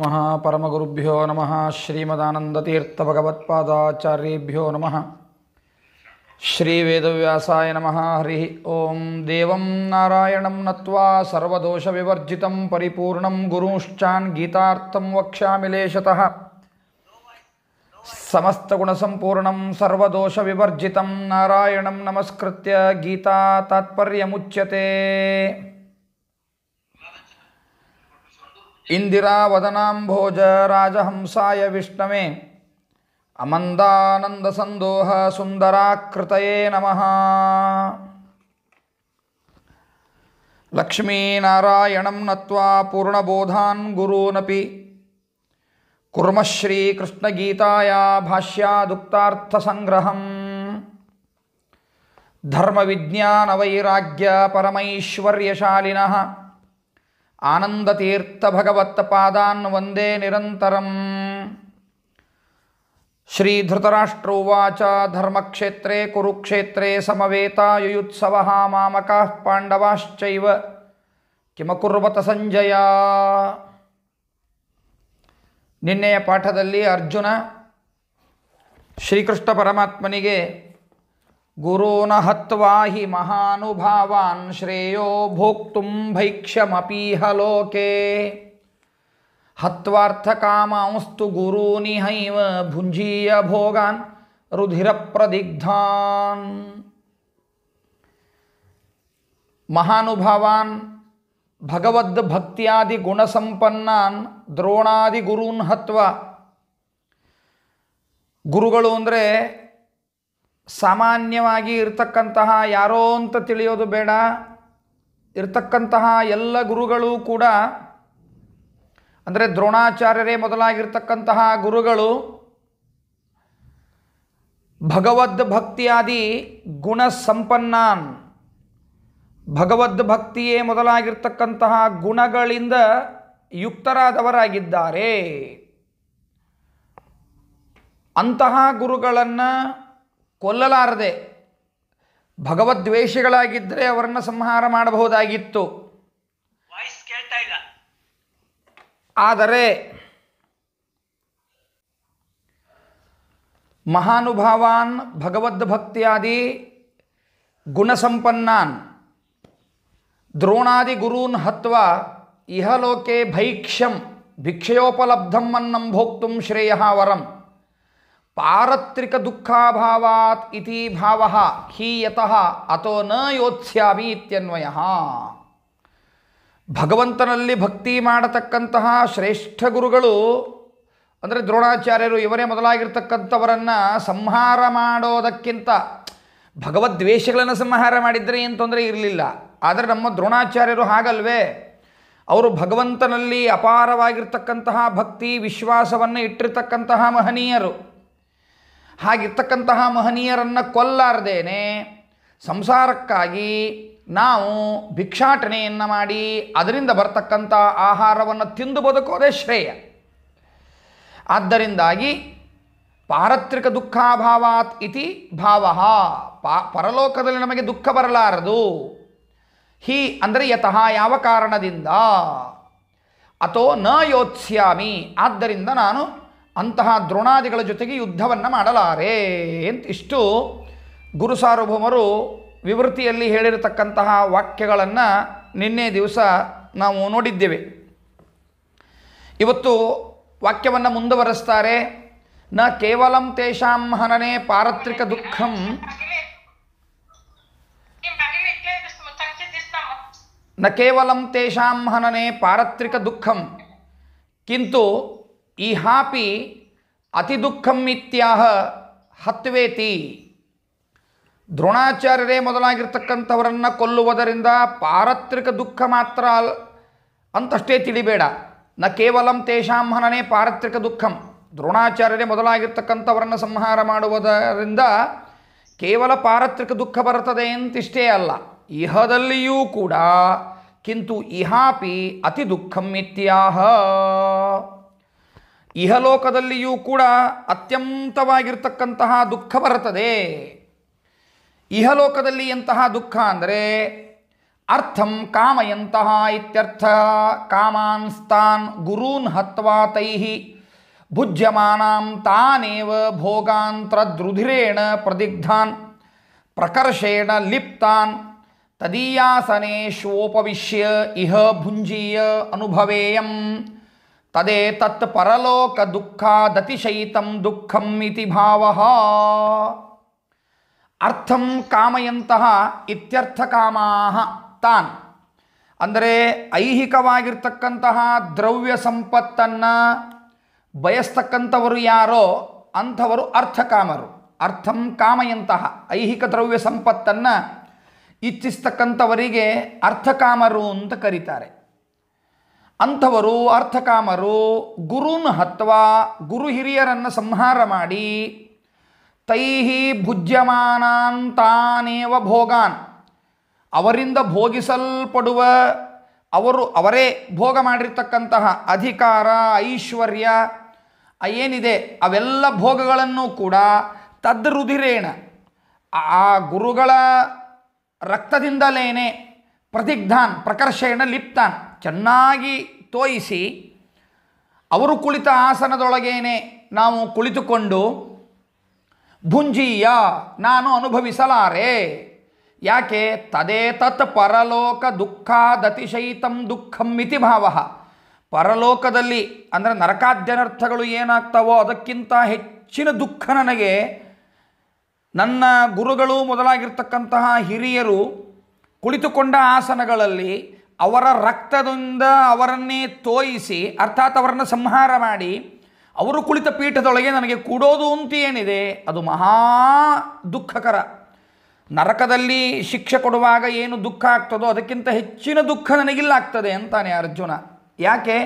नमः परमगुरुभ्यो नम श्रीमदानन्दतीर्थभगवत्पादाचार्येभ्यो नम श्रीवेदव्यासाय नम हरिः ओं देवं नारायणं नत्वा पिपूर्ण परिपूर्णं गीता वक्षा वक्ष्यामि लेशतः समस्तगुणसम्पूर्णं सर्वदोषविवर्जितं नारायण नमस्कृत्य गीता तात्पर्यमुच्यते इंदिरावदनाम्भोज राजहंसाय विष्णवे अमन्दानन्दसन्दोह सुन्दराकृतये नमः लक्ष्मीनारायणं नत्वा पूर्णबोधान् गुरूनपि कुर्मः श्रीकृष्णगीताया भाष्यादुक्तार्थसङ्ग्रहम् धर्मविज्ञानवैराग्यपरमैश्वर्यशालिनः ನಿರಂತರಂ ಶ್ರೀ ಶ್ರೀಧೃತರಷ್ಟ್ರ ಉವಾಚ ಧರ್ಮಕ್ಷೇತ್ರ ಕುರುಕ್ಷೇತ್ರೇ ಯುಯುತ್ಸವ ಮಾಮಕ ಪಾಂಡವಾಶ್ಚವ ಕಿಮಕುರ್ವತ ಸಂಜಯ ನಿನ್ನೆಯ ಪಾಠದಲ್ಲಿ ಅರ್ಜುನ ಶ್ರೀಕೃಷ್ಣ ಪರಮಾತ್ಮನಿಗೆ ಗುರೂನ ಹತ್ವಾ ಹಿ ಮಹಾನುಭಾವಾನ್ ಶ್ರೇಯೋ ಭೋಕ್ತುಂ ಭೈಕ್ಷಮಪೀಹ ಲೋಕೆ ಹತ್ವಾರ್ಥಕಾಮಂಸ್ತು ಗುರೂನಿಹೈವ ಭುಂಜೀಯ ಭೋಗಾನ್ ರುಧಿರ ಪ್ರದಿಗ್ಧಾನ್ ಮಹಾನುಭಾವಾನ್ ಭಗವದ್ ಭಕ್ತಿಯಾದಿ ಗುಣಸಂಪನ್ನಾನ್ ದ್ರೋಣಾದಿ ಗುರೂನ್ ಹತ್ವ ಗುರುಗಳು ಅಂದರೆ ಸಾಮಾನ್ಯವಾಗಿ ಇರತಕ್ಕಂತಹ ಯಾರೋ ಅಂತ ತಿಳಿಯೋದು ಬೇಡ ಇರತಕ್ಕಂತಹ ಎಲ್ಲ ಗುರುಗಳು ಕೂಡ ಅಂದರೆ ದ್ರೋಣಾಚಾರ್ಯರೇ ಮೊದಲಾಗಿರ್ತಕ್ಕಂತಹ ಗುರುಗಳು ಭಗವದ್ ಭಕ್ತಿಯಾದಿ ಗುಣ ಸಂಪನ್ನಾನ್ ಭಗವದ್ ಭಕ್ತಿಯೇ ಮೊದಲಾಗಿರ್ತಕ್ಕಂತಹ ಗುಣಗಳಿಂದ ಯುಕ್ತರಾದವರಾಗಿದ್ದಾರೆ ಅಂತಹ ಗುರುಗಳನ್ನು ಕೊಲ್ಲಲಾರದೆ ಭಗವದ್ವೇಷಿಗಳಾಗಿದ್ದರೆ ಅವರನ್ನು ಸಂಹಾರ ಮಾಡಬಹುದಾಗಿತ್ತು ಆದರೆ ಮಹಾನುಭಾವಾನ್ ಭಗವದ್ಭಕ್ತಿಯಾದಿ ಗುಣಸಂಪನ್ನಾನ್ ದ್ರೋಣಾದಿ ಗುರೂನ್ ಹತ್ವ ಇಹಲೋಕೆ ಭೈಕ್ಷ್ಯಂ ಭಿಕ್ಷಯೋಪಲಬ್ಧಂ ಅನ್ನಂ ಭೋಕ್ತು ಶ್ರೇಯಃ ವರಂ ಪಾರತ್ರಿಕ ದುಃಖಾಭಾವಾತ್ ಇತಿ ಭಾವ ಹೀಯತಃ ಅತೋ ನ ಯೋತ್ಸ್ಯಾಮಿ ಇತ್ಯನ್ವಯ ಭಗವಂತನಲ್ಲಿ ಭಕ್ತಿ ಮಾಡತಕ್ಕಂತಹ ಶ್ರೇಷ್ಠ ಗುರುಗಳು ಅಂದರೆ ದ್ರೋಣಾಚಾರ್ಯರು ಇವರೇ ಮೊದಲಾಗಿರ್ತಕ್ಕಂಥವರನ್ನು ಸಂಹಾರ ಮಾಡೋದಕ್ಕಿಂತ ಭಗವದ್ವೇಷಗಳನ್ನು ಸಂಹಾರ ಮಾಡಿದರೆ ಏನು ತೊಂದರೆ ಇರಲಿಲ್ಲ ಆದರೆ ನಮ್ಮ ದ್ರೋಣಾಚಾರ್ಯರು ಹಾಗಲ್ವೇ ಅವರು ಭಗವಂತನಲ್ಲಿ ಅಪಾರವಾಗಿರ್ತಕ್ಕಂತಹ ಭಕ್ತಿ ವಿಶ್ವಾಸವನ್ನು ಇಟ್ಟಿರ್ತಕ್ಕಂತಹ ಮಹನೀಯರು ಹಾಗಿರ್ತಕ್ಕಂತಹ ಮಹನೀಯರನ್ನು ಕೊಲ್ಲಾರ್ದೇನೆ ಸಂಸಾರಕ್ಕಾಗಿ ನಾವು ಭಿಕ್ಷಾಟನೆಯನ್ನು ಮಾಡಿ ಅದರಿಂದ ಬರ್ತಕ್ಕಂಥ ಆಹಾರವನ್ನು ತಿಂದು ಬದುಕೋದೇ ಶ್ರೇಯ ಆದ್ದರಿಂದಾಗಿ ಪಾರತ್ರಿಕ ದುಃಖಾಭಾವಾತ್ ಇತಿ ಭಾವ ಪಾ ಪರಲೋಕದಲ್ಲಿ ನಮಗೆ ದುಃಖ ಬರಲಾರದು ಹಿ ಅಂದರೆ ಯತಃ ಯಾವ ಕಾರಣದಿಂದ ಅಥೋ ನ ಯೋತ್ಸ್ಯಾಮಿ ಆದ್ದರಿಂದ ನಾನು ಅಂತಹ ದ್ರೋಣಾದಿಗಳ ಜೊತೆಗೆ ಯುದ್ಧವನ್ನು ಮಾಡಲಾರೆ ಅಂತ ಇಷ್ಟು ಗುರು ಸಾರ್ವಭೌಮರು ವಿವೃತಿಯಲ್ಲಿ ಹೇಳಿರತಕ್ಕಂತಹ ವಾಕ್ಯಗಳನ್ನು ನಿನ್ನೆ ದಿವಸ ನಾವು ನೋಡಿದ್ದೇವೆ ಇವತ್ತು ವಾಕ್ಯವನ್ನು ಮುಂದುವರೆಸ್ತಾರೆ ನ ಕೇವಲಂ ತೇಷಾಂ ಹನನೆ ಪಾರತ್ರಿಕ ದುಃಖಂ ನ ಕೇವಲಂ ತೇಷಾಂ ಹನನೆ ಪಾರತ್ರಿಕ ದುಃಖಂ ಕಿಂತು ಇಹಾಪಿ ಅತಿ ದುಃಖಂ ಇತ್ಯಾಹ ಹತ್ವೇತಿ ದ್ರೋಣಾಚಾರ್ಯರೇ ಮೊದಲಾಗಿರ್ತಕ್ಕಂಥವರನ್ನು ಕೊಲ್ಲುವುದರಿಂದ ಪಾರತ್ರಿಕ ದುಃಖ ಮಾತ್ರ ಅಲ್ ಅಂತಷ್ಟೇ ತಿಳಿಬೇಡ ನ ಕೇವಲಂ ತೇಷಾಂ ಹನನೇ ಪಾರತ್ರಿಕ ದುಃಖಂ ದ್ರೋಣಾಚಾರ್ಯರೇ ಮೊದಲಾಗಿರ್ತಕ್ಕಂಥವರನ್ನು ಸಂಹಾರ ಮಾಡುವುದರಿಂದ ಕೇವಲ ಪಾರತ್ರಿಕ ದುಃಖ ಬರುತ್ತದೆ ಅಂತಿಷ್ಟೇ ಅಲ್ಲ ಇಹದಲ್ಲಿಯೂ ಕೂಡ ಕಿಂತು ಇಹಾಪಿ ಅತಿ ದುಃಖಂ ಇತ್ಯಾಹ ಇಹಲೋಕದಲ್ಲಿಯೂ ಕೂಡ ಅತ್ಯಂತವಾಗಿರ್ತಕ್ಕಂತಹ ದುಃಖ ಬರುತ್ತದೆ ಇಹಲೋಕದಲ್ಲಿ ಎಂತಹ ದುಃಖ ಅಂದರೆ ಅರ್ಥಂ ಕಾಮಯಂತಹ ಇತ್ಯರ್ಥ ಕಾಮಾನ್ಸ್ತಾನ್ ಗುರೂನ್ ಹತ್ವಾ ತೈಹಿ ಭುಜ್ಯಮಾನ ತಾನೇವ ಭೋಗಾಂತರದೃಧಿರೇಣ ಪ್ರದಿಗ್ಧಾನ್ ಪ್ರಕರ್ಷೇಣ ಲಿಪ್ತಾನ್ ತದೀಯಾಸನೇಶ್ವೋಪವಿಶ್ಯ ಇಹ ಭುಂಜೀಯ ಅನುಭವೇಯಂ ತದೇ ತತ್ ಪರಲೋಕ ದುಃಖಾದತಿಶಯಿತಂ ದುಃಖಂ ಇತಿ ಭಾವ ಅರ್ಥಂ ಕಾಮಯಂತಹ ಕಾಮಾಹ ತಾನ್ ಅಂದರೆ ಐಹಿಕವಾಗಿರ್ತಕ್ಕಂತಹ ದ್ರವ್ಯ ಸಂಪತ್ತನ್ನು ಬಯಸ್ತಕ್ಕಂಥವರು ಯಾರೋ ಅಂಥವರು ಅರ್ಥಕಾಮರು ಅರ್ಥಂ ಕಾಮಯಂತಹ ಐಹಿಕ ದ್ರವ್ಯ ಸಂಪತ್ತನ್ನು ಇಚ್ಛಿಸ್ತಕ್ಕಂಥವರಿಗೆ ಅರ್ಥಕಾಮರು ಅಂತ ಕರೀತಾರೆ ಅಂಥವರು ಅರ್ಥಕಾಮರು ಗುರುನ್ ಹತ್ವ ಗುರು ಹಿರಿಯರನ್ನು ಸಂಹಾರ ಮಾಡಿ ತೈಹಿ ಭುಜ್ಯಮಾನಾಂತಾನೇವ ಭೋಗಾನ್ ಅವರಿಂದ ಭೋಗಿಸಲ್ಪಡುವ ಅವರು ಅವರೇ ಭೋಗ ಮಾಡಿರ್ತಕ್ಕಂತಹ ಅಧಿಕಾರ ಐಶ್ವರ್ಯ ಏನಿದೆ ಅವೆಲ್ಲ ಭೋಗಗಳನ್ನು ಕೂಡ ತದ್ರುಧಿರೇಣ ಆ ಗುರುಗಳ ರಕ್ತದಿಂದಲೇನೆ ಪ್ರತಿಗ್ಧಾನ್ ಪ್ರಕರ್ಷೇಣ ಲಿಪ್ತಾನ್ ಚೆನ್ನಾಗಿ ತೋಯಿಸಿ ಅವರು ಕುಳಿತ ಆಸನದೊಳಗೇನೆ ನಾವು ಕುಳಿತುಕೊಂಡು ಭುಂಜೀಯ ನಾನು ಅನುಭವಿಸಲಾರೆ ಯಾಕೆ ತದೇ ತತ್ ಪರಲೋಕ ದುಃಖಾದತಿಶಯಿತಂ ದುಃಖಂ ಮಿತಿ ಭಾವ ಪರಲೋಕದಲ್ಲಿ ಅಂದರೆ ನರಕಾದ್ಯನರ್ಥಗಳು ಏನಾಗ್ತವೋ ಅದಕ್ಕಿಂತ ಹೆಚ್ಚಿನ ದುಃಖ ನನಗೆ ನನ್ನ ಗುರುಗಳು ಮೊದಲಾಗಿರ್ತಕ್ಕಂತಹ ಹಿರಿಯರು ಕುಳಿತುಕೊಂಡ ಆಸನಗಳಲ್ಲಿ ಅವರ ರಕ್ತದಿಂದ ಅವರನ್ನೇ ತೋಯಿಸಿ ಅರ್ಥಾತ್ ಅವರನ್ನು ಸಂಹಾರ ಮಾಡಿ ಅವರು ಕುಳಿತ ಪೀಠದೊಳಗೆ ನನಗೆ ಕೂಡೋದು ಅಂತ ಏನಿದೆ ಅದು ಮಹಾ ದುಃಖಕರ ನರಕದಲ್ಲಿ ಶಿಕ್ಷೆ ಕೊಡುವಾಗ ಏನು ದುಃಖ ಆಗ್ತದೋ ಅದಕ್ಕಿಂತ ಹೆಚ್ಚಿನ ದುಃಖ ನನಗಿಲ್ಲ ಆಗ್ತದೆ ಅಂತಾನೆ ಅರ್ಜುನ ಯಾಕೆ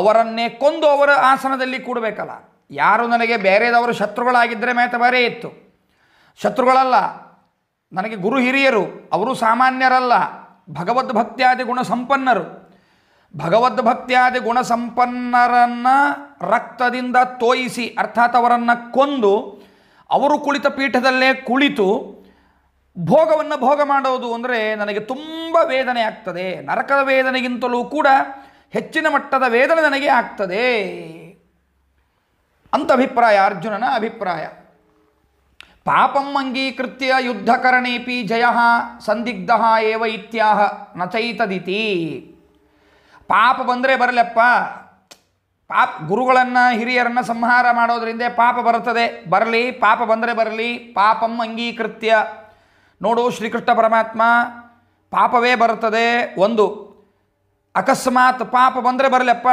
ಅವರನ್ನೇ ಕೊಂದು ಅವರ ಆಸನದಲ್ಲಿ ಕೂಡಬೇಕಲ್ಲ ಯಾರು ನನಗೆ ಬೇರೆದವರು ಶತ್ರುಗಳಾಗಿದ್ದರೆ ಮೇತ ಬೇರೆ ಇತ್ತು ಶತ್ರುಗಳಲ್ಲ ನನಗೆ ಗುರು ಹಿರಿಯರು ಅವರು ಸಾಮಾನ್ಯರಲ್ಲ ಭಗವದ್ಭಕ್ತ್ಯಾದಿ ಗುಣಸಂಪನ್ನರು ಭಗವದ್ಭಕ್ತ್ಯಾದಿ ಗುಣಸಂಪನ್ನರನ್ನು ರಕ್ತದಿಂದ ತೋಯಿಸಿ ಅರ್ಥಾತ್ ಅವರನ್ನು ಕೊಂದು ಅವರು ಕುಳಿತ ಪೀಠದಲ್ಲೇ ಕುಳಿತು ಭೋಗವನ್ನು ಭೋಗ ಮಾಡೋದು ಅಂದರೆ ನನಗೆ ತುಂಬ ವೇದನೆ ಆಗ್ತದೆ ನರಕದ ವೇದನೆಗಿಂತಲೂ ಕೂಡ ಹೆಚ್ಚಿನ ಮಟ್ಟದ ವೇದನೆ ನನಗೆ ಆಗ್ತದೆ ಅಂತ ಅಭಿಪ್ರಾಯ ಅರ್ಜುನನ ಅಭಿಪ್ರಾಯ ಪಾಪಂ ಅಂಗೀಕೃತ್ಯ ಯುದ್ಧಕರಣೇಪಿ ಜಯ ಸಂದಿಗ್ಧ ಏವ ಇತ್ಯಾಹ ನಚೈತದಿತಿ ಪಾಪ ಬಂದರೆ ಬರಲಪ್ಪ ಪಾಪ ಗುರುಗಳನ್ನು ಹಿರಿಯರನ್ನು ಸಂಹಾರ ಮಾಡೋದರಿಂದ ಪಾಪ ಬರುತ್ತದೆ ಬರಲಿ ಪಾಪ ಬಂದರೆ ಬರಲಿ ಪಾಪಂ ಅಂಗೀಕೃತ್ಯ ನೋಡು ಶ್ರೀಕೃಷ್ಣ ಪರಮಾತ್ಮ ಪಾಪವೇ ಬರುತ್ತದೆ ಒಂದು ಅಕಸ್ಮಾತ್ ಪಾಪ ಬಂದರೆ ಬರಲಪ್ಪ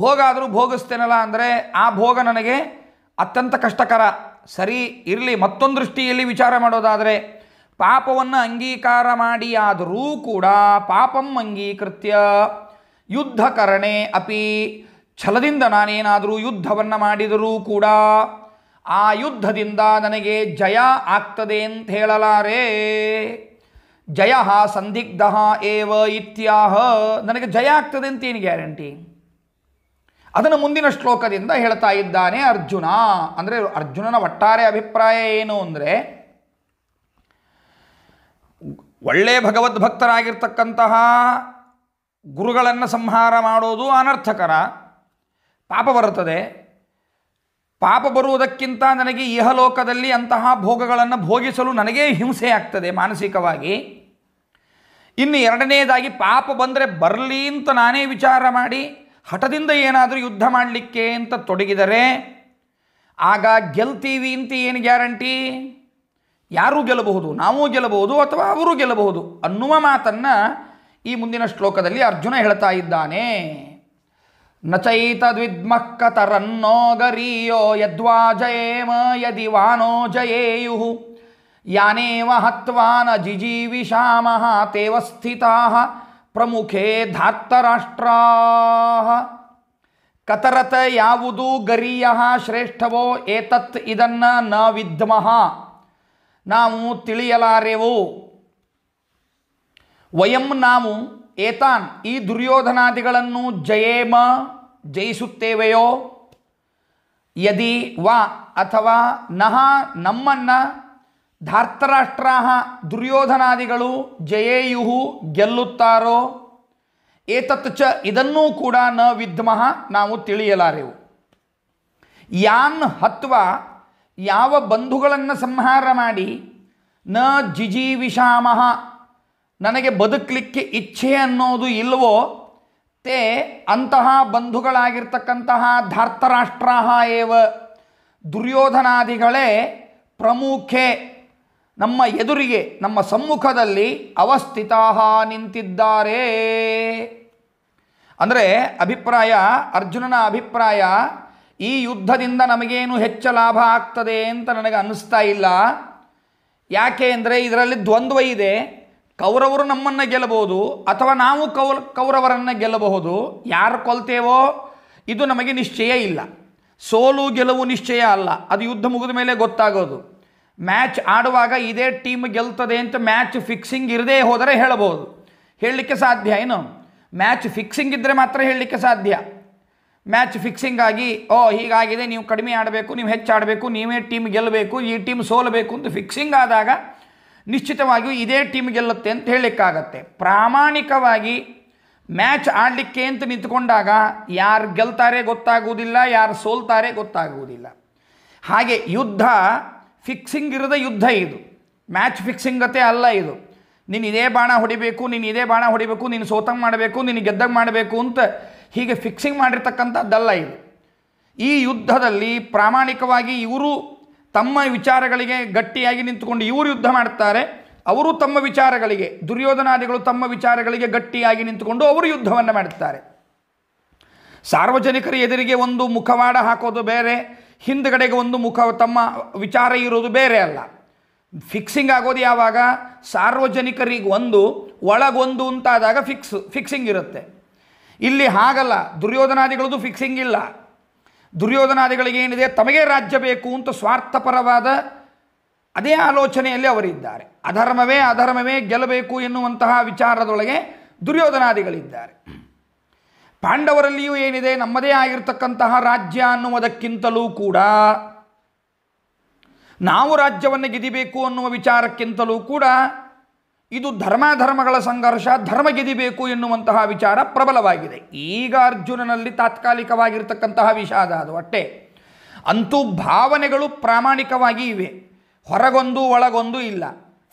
ಭೋಗ ಆದರೂ ಭೋಗಿಸ್ತೇನಲ್ಲ ಅಂದರೆ ಆ ಭೋಗ ನನಗೆ ಅತ್ಯಂತ ಕಷ್ಟಕರ ಸರಿ ಇರಲಿ ಮತ್ತೊಂದು ದೃಷ್ಟಿಯಲ್ಲಿ ವಿಚಾರ ಮಾಡೋದಾದರೆ ಪಾಪವನ್ನು ಅಂಗೀಕಾರ ಮಾಡಿಯಾದರೂ ಕೂಡ ಪಾಪಂ ಅಂಗೀಕೃತ್ಯ ಯುದ್ಧಕರಣೆ ಅಪಿ ಛಲದಿಂದ ನಾನೇನಾದರೂ ಯುದ್ಧವನ್ನು ಮಾಡಿದರೂ ಕೂಡ ಆ ಯುದ್ಧದಿಂದ ನನಗೆ ಜಯ ಆಗ್ತದೆ ಅಂತ ಹೇಳಲಾರೆ ಜಯ ಸಂದಿಗ್ಧ ಏವ ಇತ್ಯಾಹ ನನಗೆ ಜಯ ಆಗ್ತದೆ ಅಂತೇನು ಗ್ಯಾರಂಟಿ ಅದನ್ನು ಮುಂದಿನ ಶ್ಲೋಕದಿಂದ ಹೇಳ್ತಾ ಇದ್ದಾನೆ ಅರ್ಜುನ ಅಂದರೆ ಅರ್ಜುನನ ಒಟ್ಟಾರೆ ಅಭಿಪ್ರಾಯ ಏನು ಅಂದರೆ ಒಳ್ಳೆಯ ಭಗವದ್ಭಕ್ತರಾಗಿರ್ತಕ್ಕಂತಹ ಗುರುಗಳನ್ನು ಸಂಹಾರ ಮಾಡೋದು ಅನರ್ಥಕರ ಪಾಪ ಬರುತ್ತದೆ ಪಾಪ ಬರುವುದಕ್ಕಿಂತ ನನಗೆ ಇಹಲೋಕದಲ್ಲಿ ಅಂತಹ ಭೋಗಗಳನ್ನು ಭೋಗಿಸಲು ನನಗೇ ಹಿಂಸೆ ಆಗ್ತದೆ ಮಾನಸಿಕವಾಗಿ ಇನ್ನು ಎರಡನೇದಾಗಿ ಪಾಪ ಬಂದರೆ ಬರಲಿ ಅಂತ ನಾನೇ ವಿಚಾರ ಮಾಡಿ ಹಠದಿಂದ ಏನಾದರೂ ಯುದ್ಧ ಮಾಡಲಿಕ್ಕೆ ಅಂತ ತೊಡಗಿದರೆ ಆಗ ಗೆಲ್ತೀವಿ ಅಂತ ಏನು ಗ್ಯಾರಂಟಿ ಯಾರೂ ಗೆಲ್ಲಬಹುದು ನಾವೂ ಗೆಲ್ಲಬಹುದು ಅಥವಾ ಅವರೂ ಗೆಲ್ಲಬಹುದು ಅನ್ನುವ ಮಾತನ್ನು ಈ ಮುಂದಿನ ಶ್ಲೋಕದಲ್ಲಿ ಅರ್ಜುನ ಹೇಳ್ತಾ ಇದ್ದಾನೆ ನಚೈತದ್ವಿದ್ಮಃಕತರನ್ನೋ ಗರೀಯೋ ಯದ್ವಾ ಜಯೇಮ ಯದಿ ವಾನೋ ಜಯೇಯು ಯಾನೇವ ಹತ್ವಾನ ಜಿಜೀವಿ ತೇವ ತೇವಸ್ಥಿತಾ ಪ್ರಮುಖೇ ಧಾತ್ತರಾಷ್ಟ್ರಾಹ ಕತರತ ಯಾವುದು ಗರಿಯ ಶ್ರೇಷ್ಠವೋ ಏತತ್ ಇದನ್ನ ನ ವಿದ್ಮಃ ನಾವು ತಿಳಿಯಲಾರೆವು ವಯಂ ನಾವು ಏತಾನ್ ಈ ದುರ್ಯೋಧನಾದಿಗಳನ್ನು ಜಯೇಮ ಜಯಿಸುತ್ತೇವೆಯೋ ಯದಿ ವಾ ಅಥವಾ ನಹ ನಮ್ಮನ್ನು ಧಾರ್ತರಾಷ್ಟ್ರ ದುರ್ಯೋಧನಾದಿಗಳು ಜಯೇಯುಹು ಗೆಲ್ಲುತ್ತಾರೋ ಏತತ್ ಚ ಇದನ್ನೂ ಕೂಡ ನ ವಿದ್ಮಃ ನಾವು ತಿಳಿಯಲಾರೆವು ಯಾನ್ ಹತ್ವ ಯಾವ ಬಂಧುಗಳನ್ನು ಸಂಹಾರ ಮಾಡಿ ನ ಜಿಜೀವಿಷಾಮಹ ನನಗೆ ಬದುಕಲಿಕ್ಕೆ ಇಚ್ಛೆ ಅನ್ನೋದು ಇಲ್ವೋ ತೇ ಅಂತಹ ಬಂಧುಗಳಾಗಿರ್ತಕ್ಕಂತಹ ಧಾರ್ತರಾಷ್ಟ್ರ ಏವ ದುರ್ಯೋಧನಾದಿಗಳೇ ಪ್ರಮುಖೆ ನಮ್ಮ ಎದುರಿಗೆ ನಮ್ಮ ಸಮ್ಮುಖದಲ್ಲಿ ಅವಸ್ಥಿತ ನಿಂತಿದ್ದಾರೆ ಅಂದರೆ ಅಭಿಪ್ರಾಯ ಅರ್ಜುನನ ಅಭಿಪ್ರಾಯ ಈ ಯುದ್ಧದಿಂದ ನಮಗೇನು ಹೆಚ್ಚು ಲಾಭ ಆಗ್ತದೆ ಅಂತ ನನಗೆ ಅನ್ನಿಸ್ತಾ ಇಲ್ಲ ಯಾಕೆ ಅಂದರೆ ಇದರಲ್ಲಿ ದ್ವಂದ್ವ ಇದೆ ಕೌರವರು ನಮ್ಮನ್ನು ಗೆಲ್ಲಬಹುದು ಅಥವಾ ನಾವು ಕೌ ಕೌರವರನ್ನು ಗೆಲ್ಲಬಹುದು ಯಾರು ಕೊಲ್ತೇವೋ ಇದು ನಮಗೆ ನಿಶ್ಚಯ ಇಲ್ಲ ಸೋಲು ಗೆಲುವು ನಿಶ್ಚಯ ಅಲ್ಲ ಅದು ಯುದ್ಧ ಮುಗಿದ ಮೇಲೆ ಗೊತ್ತಾಗೋದು ಮ್ಯಾಚ್ ಆಡುವಾಗ ಇದೇ ಟೀಮ್ ಗೆಲ್ತದೆ ಅಂತ ಮ್ಯಾಚ್ ಫಿಕ್ಸಿಂಗ್ ಇರದೇ ಹೋದರೆ ಹೇಳಬಹುದು ಹೇಳಲಿಕ್ಕೆ ಸಾಧ್ಯ ಏನು ಮ್ಯಾಚ್ ಫಿಕ್ಸಿಂಗ್ ಇದ್ದರೆ ಮಾತ್ರ ಹೇಳಲಿಕ್ಕೆ ಸಾಧ್ಯ ಮ್ಯಾಚ್ ಫಿಕ್ಸಿಂಗ್ ಆಗಿ ಓ ಹೀಗಾಗಿದೆ ನೀವು ಕಡಿಮೆ ಆಡಬೇಕು ನೀವು ಹೆಚ್ಚು ಆಡಬೇಕು ನೀವೇ ಟೀಮ್ ಗೆಲ್ಲಬೇಕು ಈ ಟೀಮ್ ಸೋಲಬೇಕು ಅಂತ ಫಿಕ್ಸಿಂಗ್ ಆದಾಗ ನಿಶ್ಚಿತವಾಗಿಯೂ ಇದೇ ಟೀಮ್ ಗೆಲ್ಲುತ್ತೆ ಅಂತ ಹೇಳಲಿಕ್ಕಾಗತ್ತೆ ಪ್ರಾಮಾಣಿಕವಾಗಿ ಮ್ಯಾಚ್ ಆಡಲಿಕ್ಕೆ ಅಂತ ನಿಂತ್ಕೊಂಡಾಗ ಯಾರು ಗೆಲ್ತಾರೆ ಗೊತ್ತಾಗುವುದಿಲ್ಲ ಯಾರು ಸೋಲ್ತಾರೆ ಗೊತ್ತಾಗುವುದಿಲ್ಲ ಹಾಗೆ ಯುದ್ಧ ಫಿಕ್ಸಿಂಗ್ ಇರದ ಯುದ್ಧ ಇದು ಮ್ಯಾಚ್ ಫಿಕ್ಸಿಂಗತೆ ಅಲ್ಲ ಇದು ನೀನು ಇದೇ ಬಾಣ ಹೊಡಿಬೇಕು ನೀನು ಇದೇ ಬಾಣ ಹೊಡಿಬೇಕು ನೀನು ಸೋತಂಗೆ ಮಾಡಬೇಕು ನೀನು ಗೆದ್ದಂಗೆ ಮಾಡಬೇಕು ಅಂತ ಹೀಗೆ ಫಿಕ್ಸಿಂಗ್ ಮಾಡಿರ್ತಕ್ಕಂಥದ್ದಲ್ಲ ಇದು ಈ ಯುದ್ಧದಲ್ಲಿ ಪ್ರಾಮಾಣಿಕವಾಗಿ ಇವರು ತಮ್ಮ ವಿಚಾರಗಳಿಗೆ ಗಟ್ಟಿಯಾಗಿ ನಿಂತುಕೊಂಡು ಇವರು ಯುದ್ಧ ಮಾಡ್ತಾರೆ ಅವರು ತಮ್ಮ ವಿಚಾರಗಳಿಗೆ ದುರ್ಯೋಧನಾದಿಗಳು ತಮ್ಮ ವಿಚಾರಗಳಿಗೆ ಗಟ್ಟಿಯಾಗಿ ನಿಂತುಕೊಂಡು ಅವರು ಯುದ್ಧವನ್ನು ಮಾಡುತ್ತಾರೆ ಸಾರ್ವಜನಿಕರ ಎದುರಿಗೆ ಒಂದು ಮುಖವಾಡ ಹಾಕೋದು ಬೇರೆ ಹಿಂದ್ಗಡೆಗೆ ಒಂದು ಮುಖ ತಮ್ಮ ವಿಚಾರ ಇರೋದು ಬೇರೆ ಅಲ್ಲ ಫಿಕ್ಸಿಂಗ್ ಆಗೋದು ಯಾವಾಗ ಸಾರ್ವಜನಿಕರಿಗೆ ಒಂದು ಒಳಗೊಂದು ಅಂತಾದಾಗ ಫಿಕ್ಸ್ ಫಿಕ್ಸಿಂಗ್ ಇರುತ್ತೆ ಇಲ್ಲಿ ಹಾಗಲ್ಲ ದುರ್ಯೋಧನಾದಿಗಳದ್ದು ಫಿಕ್ಸಿಂಗ್ ಇಲ್ಲ ದುರ್ಯೋಧನಾದಿಗಳಿಗೆ ಏನಿದೆ ತಮಗೆ ರಾಜ್ಯ ಬೇಕು ಅಂತ ಸ್ವಾರ್ಥಪರವಾದ ಅದೇ ಆಲೋಚನೆಯಲ್ಲಿ ಅವರಿದ್ದಾರೆ ಅಧರ್ಮವೇ ಅಧರ್ಮವೇ ಗೆಲ್ಲಬೇಕು ಎನ್ನುವಂತಹ ವಿಚಾರದೊಳಗೆ ದುರ್ಯೋಧನಾದಿಗಳಿದ್ದಾರೆ ಪಾಂಡವರಲ್ಲಿಯೂ ಏನಿದೆ ನಮ್ಮದೇ ಆಗಿರ್ತಕ್ಕಂತಹ ರಾಜ್ಯ ಅನ್ನುವುದಕ್ಕಿಂತಲೂ ಕೂಡ ನಾವು ರಾಜ್ಯವನ್ನು ಗೆದಿಬೇಕು ಅನ್ನುವ ವಿಚಾರಕ್ಕಿಂತಲೂ ಕೂಡ ಇದು ಧರ್ಮಾಧರ್ಮಗಳ ಸಂಘರ್ಷ ಧರ್ಮ ಗೆದಿಬೇಕು ಎನ್ನುವಂತಹ ವಿಚಾರ ಪ್ರಬಲವಾಗಿದೆ ಈಗ ಅರ್ಜುನನಲ್ಲಿ ತಾತ್ಕಾಲಿಕವಾಗಿರ್ತಕ್ಕಂತಹ ವಿಷಾದ ಅದು ಅಟ್ಟೆ ಅಂತೂ ಭಾವನೆಗಳು ಪ್ರಾಮಾಣಿಕವಾಗಿ ಇವೆ ಹೊರಗೊಂದು ಒಳಗೊಂದು ಇಲ್ಲ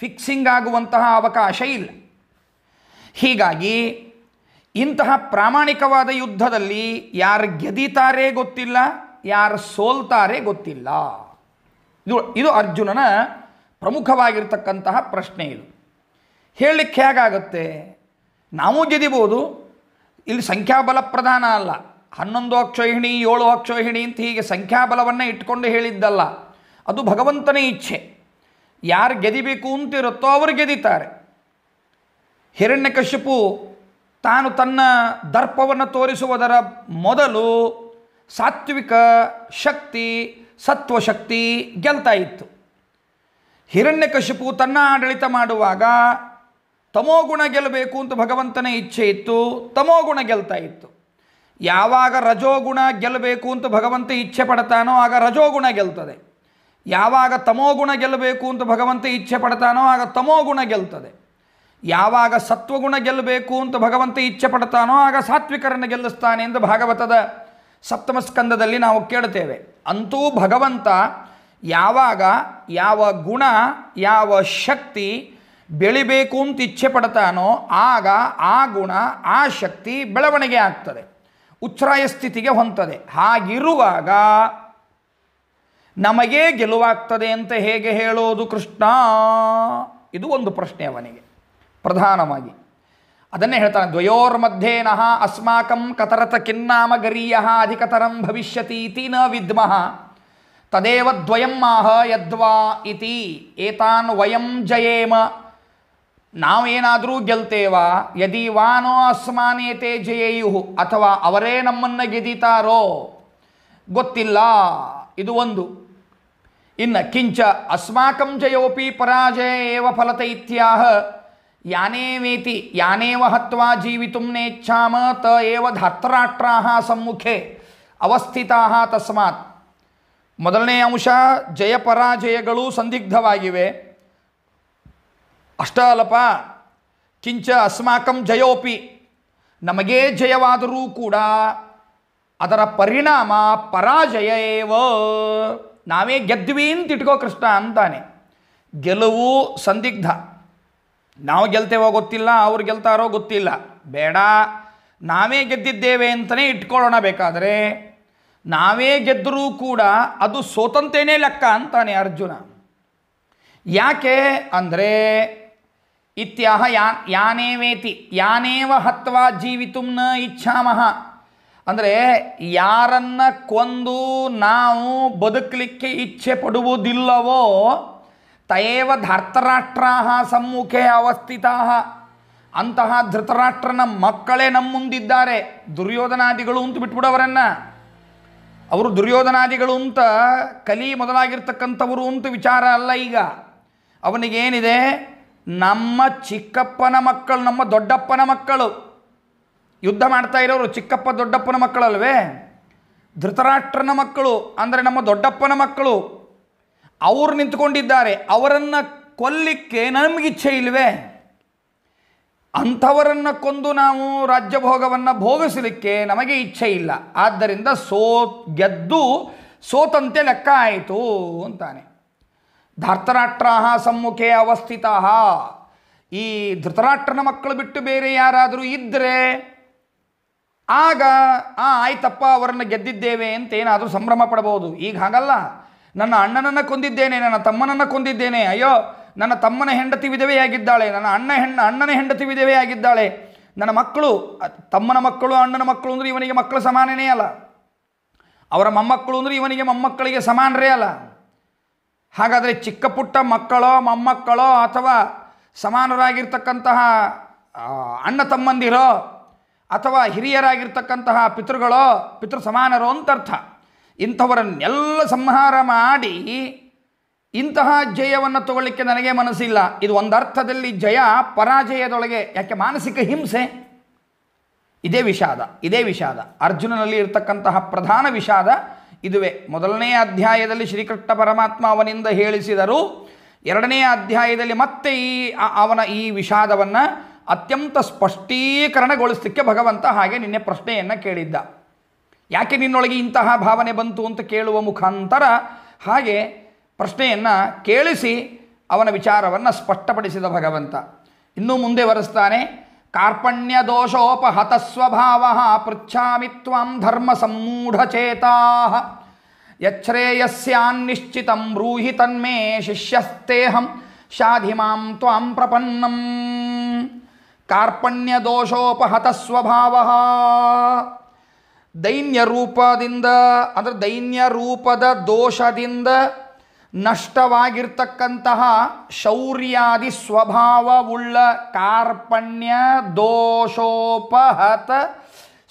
ಫಿಕ್ಸಿಂಗ್ ಆಗುವಂತಹ ಅವಕಾಶ ಇಲ್ಲ ಹೀಗಾಗಿ ಇಂತಹ ಪ್ರಾಮಾಣಿಕವಾದ ಯುದ್ಧದಲ್ಲಿ ಯಾರು ಗೆದೀತಾರೆ ಗೊತ್ತಿಲ್ಲ ಯಾರು ಸೋಲ್ತಾರೆ ಗೊತ್ತಿಲ್ಲ ಇದು ಇದು ಅರ್ಜುನನ ಪ್ರಮುಖವಾಗಿರ್ತಕ್ಕಂತಹ ಪ್ರಶ್ನೆ ಇದು ಹೇಳಲಿಕ್ಕೆ ಹೇಗಾಗುತ್ತೆ ನಾವು ಗೆದಿಬೋದು ಇಲ್ಲಿ ಸಂಖ್ಯಾಬಲ ಪ್ರಧಾನ ಅಲ್ಲ ಹನ್ನೊಂದು ಅಕ್ಷೋಹಿಣಿ ಏಳು ಅಕ್ಷೋಹಿಣಿ ಅಂತ ಹೀಗೆ ಸಂಖ್ಯಾಬಲವನ್ನು ಇಟ್ಕೊಂಡು ಹೇಳಿದ್ದಲ್ಲ ಅದು ಭಗವಂತನ ಇಚ್ಛೆ ಯಾರು ಗೆದಿಬೇಕು ಅಂತಿರುತ್ತೋ ಅವರು ಗೆದಿತಾರೆ ಹಿರಣ್ಯಕಶಿಪು ತಾನು ತನ್ನ ದರ್ಪವನ್ನು ತೋರಿಸುವುದರ ಮೊದಲು ಸಾತ್ವಿಕ ಶಕ್ತಿ ಸತ್ವಶಕ್ತಿ ಗೆಲ್ತಾ ಇತ್ತು ಹಿರಣ್ಯಕಶಿಪು ತನ್ನ ಆಡಳಿತ ಮಾಡುವಾಗ ತಮೋಗುಣ ಗೆಲ್ಲಬೇಕು ಅಂತ ಭಗವಂತನ ಇಚ್ಛೆ ಇತ್ತು ತಮೋಗುಣ ಗೆಲ್ತಾ ಇತ್ತು ಯಾವಾಗ ರಜೋಗುಣ ಗೆಲ್ಲಬೇಕು ಅಂತ ಭಗವಂತ ಇಚ್ಛೆ ಪಡ್ತಾನೋ ಆಗ ರಜೋಗುಣ ಗೆಲ್ತದೆ ಯಾವಾಗ ತಮೋಗುಣ ಗೆಲ್ಲಬೇಕು ಅಂತ ಭಗವಂತ ಇಚ್ಛೆ ಪಡ್ತಾನೋ ಆಗ ತಮೋಗುಣ ಗೆಲ್ತದೆ ಯಾವಾಗ ಸತ್ವಗುಣ ಗೆಲ್ಲಬೇಕು ಅಂತ ಭಗವಂತ ಇಚ್ಛೆ ಪಡ್ತಾನೋ ಆಗ ಸಾತ್ವಿಕರನ್ನು ಗೆಲ್ಲಿಸ್ತಾನೆ ಎಂದು ಭಾಗವತದ ಸಪ್ತಮ ಸ್ಕಂದದಲ್ಲಿ ನಾವು ಕೇಳುತ್ತೇವೆ ಅಂತೂ ಭಗವಂತ ಯಾವಾಗ ಯಾವ ಗುಣ ಯಾವ ಶಕ್ತಿ ಬೆಳಿಬೇಕು ಅಂತ ಇಚ್ಛೆ ಪಡ್ತಾನೋ ಆಗ ಆ ಗುಣ ಆ ಶಕ್ತಿ ಬೆಳವಣಿಗೆ ಆಗ್ತದೆ ಉಚ್ಛ್ರಾಯ ಸ್ಥಿತಿಗೆ ಹೊಂತದೆ ಹಾಗಿರುವಾಗ ನಮಗೇ ಗೆಲುವಾಗ್ತದೆ ಅಂತ ಹೇಗೆ ಹೇಳೋದು ಕೃಷ್ಣ ಇದು ಒಂದು ಪ್ರಶ್ನೆ ಅವನಿಗೆ ಪ್ರಧಾನವಾಗಿ ಅದನ್ನೇ ಹೇಳ್ತಾನೆ ದ್ವಯೋರ್ಮಧ್ಯೇನಃ ಅಸ್ಮಾಕಂ ಕತರತ ಕಿನ್ನಾಮ ಗರೀಯ ಅಧಿಕತರಂ ಭವಿಷ್ಯತಿ ಇತಿ ನ ವಿದ್ಮಃ ತದೇವ ಯದ್ವಾ ಇತಿ ಏತಾನ್ ವಯಂ ಜಯೇಮ ನಾವೇನಾದರೂ ಗೆಲ್ತೇವಾ ಯದಿ ವಾನೋ ಅಸ್ಮಾನೇತೆ ಜಯೇಯು ಅಥವಾ ಅವರೇ ನಮ್ಮನ್ನು ಗೆದಿತಾರೋ ಗೊತ್ತಿಲ್ಲ ಇದು ಒಂದು ಇನ್ನು ಕಿಂಚ ಅಸ್ಮಾಕಂ ಜಯೋಪಿ ಪರಾಜಯ ಏವ ಯಾನೇವೇತಿ ಯಾನೇವ ಹತ್ವ ಜೀವಿತುಂ ನೇಚ್ಛಾಮ ತ ಏವ ಧಾತ್ರಾಟ್ರಾಹ ಸಮ್ಮುಖೆ ತಸ್ಮತ್ ತಸ್ಮಾತ್ ಮೊದಲನೇ ಅಂಶ ಜಯಪರಾಜಯಗಳು ಸಂದಿಗ್ಧವಾಗಿವೆ ಅಷ್ಟ ಕಿಂಚ ಅಸ್ಮಾಕಂ ಜಯೋಪಿ ನಮಗೇ ಜಯವಾದರೂ ಕೂಡ ಅದರ ಪರಿಣಾಮ ಪರಾಜಯ ಏವ ನಾವೇ ಗೆದ್ವಿ ಅಂತ ಇಟ್ಕೋ ಕೃಷ್ಣ ಅಂತಾನೆ ಗೆಲುವು ಸಂದಿಗ್ಧ ನಾವು ಗೆಲ್ತೇವೋ ಗೊತ್ತಿಲ್ಲ ಅವ್ರು ಗೆಲ್ತಾರೋ ಗೊತ್ತಿಲ್ಲ ಬೇಡ ನಾವೇ ಗೆದ್ದಿದ್ದೇವೆ ಅಂತಲೇ ಇಟ್ಕೊಳ್ಳೋಣ ಬೇಕಾದರೆ ನಾವೇ ಗೆದ್ದರೂ ಕೂಡ ಅದು ಸೋತಂತೇನೇ ಲೆಕ್ಕ ಅಂತಾನೆ ಅರ್ಜುನ ಯಾಕೆ ಅಂದರೆ ಇತ್ಯಾಹ ಯಾ ಯಾನೇ ವೇತಿ ಯಾನೇವ ಹತ್ವ ಜೀವಿತುಂ ನ ಇಚ್ಛಾಮಹ ಅಂದರೆ ಯಾರನ್ನು ಕೊಂದು ನಾವು ಬದುಕಲಿಕ್ಕೆ ಇಚ್ಛೆ ಪಡುವುದಿಲ್ಲವೋ ತಯೇವ ಧಾರ್ತರಾಷ್ಟ್ರಾ ಸಮ್ಮುಖೆ ಅವಸ್ಥಿತಾ ಅಂತಹ ಧೃತರಾಷ್ಟ್ರನ ಮಕ್ಕಳೇ ನಮ್ಮ ಮುಂದಿದ್ದಾರೆ ದುರ್ಯೋಧನಾದಿಗಳು ಅಂತ ಬಿಟ್ಬಿಡೋವರನ್ನು ಅವರು ದುರ್ಯೋಧನಾದಿಗಳು ಅಂತ ಕಲಿ ಮೊದಲಾಗಿರ್ತಕ್ಕಂಥವರು ಅಂತ ವಿಚಾರ ಅಲ್ಲ ಈಗ ಅವನಿಗೇನಿದೆ ನಮ್ಮ ಚಿಕ್ಕಪ್ಪನ ಮಕ್ಕಳು ನಮ್ಮ ದೊಡ್ಡಪ್ಪನ ಮಕ್ಕಳು ಯುದ್ಧ ಮಾಡ್ತಾ ಇರೋರು ಚಿಕ್ಕಪ್ಪ ದೊಡ್ಡಪ್ಪನ ಮಕ್ಕಳಲ್ವೇ ಧೃತರಾಷ್ಟ್ರನ ಮಕ್ಕಳು ಅಂದರೆ ನಮ್ಮ ದೊಡ್ಡಪ್ಪನ ಮಕ್ಕಳು ಅವರು ನಿಂತ್ಕೊಂಡಿದ್ದಾರೆ ಅವರನ್ನು ಕೊಲ್ಲಿಕ್ಕೆ ನಮಗಿಚ್ಛೆ ಇಲ್ವೇ ಅಂಥವರನ್ನು ಕೊಂದು ನಾವು ರಾಜ್ಯಭೋಗವನ್ನು ಭೋಗಿಸಲಿಕ್ಕೆ ನಮಗೆ ಇಚ್ಛೆ ಇಲ್ಲ ಆದ್ದರಿಂದ ಸೋ ಗೆದ್ದು ಸೋತಂತೆ ಲೆಕ್ಕ ಆಯಿತು ಅಂತಾನೆ ಧಾರ್ತರಾಷ್ಟ್ರ ಸಮ್ಮುಖೆ ಅವಸ್ಥಿತ ಈ ಧೃತರಾಷ್ಟ್ರನ ಮಕ್ಕಳು ಬಿಟ್ಟು ಬೇರೆ ಯಾರಾದರೂ ಇದ್ದರೆ ಆಗ ಆ ಆಯ್ತಪ್ಪ ಅವರನ್ನು ಗೆದ್ದಿದ್ದೇವೆ ಅಂತ ಏನಾದರೂ ಸಂಭ್ರಮ ಪಡಬಹುದು ಈಗ ಹಾಗಲ್ಲ ನನ್ನ ಅಣ್ಣನನ್ನು ಕೊಂದಿದ್ದೇನೆ ನನ್ನ ತಮ್ಮನನ್ನು ಕೊಂದಿದ್ದೇನೆ ಅಯ್ಯೋ ನನ್ನ ತಮ್ಮನ ಹೆಂಡತಿ ವಿಧವೆಯಾಗಿದ್ದಾಳೆ ನನ್ನ ಅಣ್ಣ ಹೆಣ್ಣ ಅಣ್ಣನ ಹೆಂಡತಿ ವಿಧವೆಯಾಗಿದ್ದಾಳೆ ನನ್ನ ಮಕ್ಕಳು ತಮ್ಮನ ಮಕ್ಕಳು ಅಣ್ಣನ ಮಕ್ಕಳು ಅಂದರೆ ಇವನಿಗೆ ಮಕ್ಕಳು ಸಮಾನನೇ ಅಲ್ಲ ಅವರ ಮೊಮ್ಮಕ್ಕಳು ಅಂದರೆ ಇವನಿಗೆ ಮೊಮ್ಮಕ್ಕಳಿಗೆ ಸಮಾನರೇ ಅಲ್ಲ ಹಾಗಾದರೆ ಚಿಕ್ಕ ಪುಟ್ಟ ಮಕ್ಕಳೋ ಮೊಮ್ಮಕ್ಕಳೋ ಅಥವಾ ಸಮಾನರಾಗಿರ್ತಕ್ಕಂತಹ ಅಣ್ಣ ತಮ್ಮಂದಿರೋ ಅಥವಾ ಹಿರಿಯರಾಗಿರ್ತಕ್ಕಂತಹ ಪಿತೃಗಳೋ ಪಿತೃ ಸಮಾನರೋ ಅಂತ ಅರ್ಥ ಇಂಥವರನ್ನೆಲ್ಲ ಸಂಹಾರ ಮಾಡಿ ಇಂತಹ ಜಯವನ್ನು ತಗೊಳ್ಳಿಕ್ಕೆ ನನಗೆ ಮನಸ್ಸಿಲ್ಲ ಇದು ಒಂದರ್ಥದಲ್ಲಿ ಜಯ ಪರಾಜಯದೊಳಗೆ ಯಾಕೆ ಮಾನಸಿಕ ಹಿಂಸೆ ಇದೇ ವಿಷಾದ ಇದೇ ವಿಷಾದ ಅರ್ಜುನನಲ್ಲಿ ಇರತಕ್ಕಂತಹ ಪ್ರಧಾನ ವಿಷಾದ ಇದುವೇ ಮೊದಲನೇ ಅಧ್ಯಾಯದಲ್ಲಿ ಶ್ರೀಕೃಷ್ಣ ಪರಮಾತ್ಮ ಅವನಿಂದ ಹೇಳಿಸಿದರು ಎರಡನೇ ಅಧ್ಯಾಯದಲ್ಲಿ ಮತ್ತೆ ಈ ಅವನ ಈ ವಿಷಾದವನ್ನು ಅತ್ಯಂತ ಸ್ಪಷ್ಟೀಕರಣಗೊಳಿಸಲಿಕ್ಕೆ ಭಗವಂತ ಹಾಗೆ ನಿನ್ನೆ ಪ್ರಶ್ನೆಯನ್ನು ಕೇಳಿದ್ದ ಯಾಕೆ ನಿನ್ನೊಳಗೆ ಇಂತಹ ಭಾವನೆ ಬಂತು ಅಂತ ಕೇಳುವ ಮುಖಾಂತರ ಹಾಗೆ ಪ್ರಶ್ನೆಯನ್ನು ಕೇಳಿಸಿ ಅವನ ವಿಚಾರವನ್ನು ಸ್ಪಷ್ಟಪಡಿಸಿದ ಭಗವಂತ ಇನ್ನೂ ಮುಂದೆ ವರೆಸ್ತಾನೆ ಕಾರ್ಪಣ್ಯ ಸ್ವಭಾವ ಪೃಚ್ಛಾಮಿ ತ್ವಾಂ ಧರ್ಮ ಸಂಮೂಢಚೇತಾ ಯಚ್ಛ್ರೇಯಸ್ಯಾನ್ನಿಶ್ಚಿತಂ ಬ್ರೂಹಿ ತನ್ಮೇ ಶಿಷ್ಯಸ್ತೇಹಂ ಶಾಧಿಮಾಂ ತ್ವಾಂ ಪ್ರಪನ್ನಂ ಕಾರ್ಪಣ್ಯ ಸ್ವಭಾವ ದೈನ್ಯ ರೂಪದಿಂದ ಅಂದರೆ ದೈನ್ಯ ರೂಪದ ದೋಷದಿಂದ ನಷ್ಟವಾಗಿರ್ತಕ್ಕಂತಹ ಶೌರ್ಯಾದಿ ಸ್ವಭಾವವುಳ್ಳ ಕಾರ್ಪಣ್ಯ ದೋಷೋಪಹತ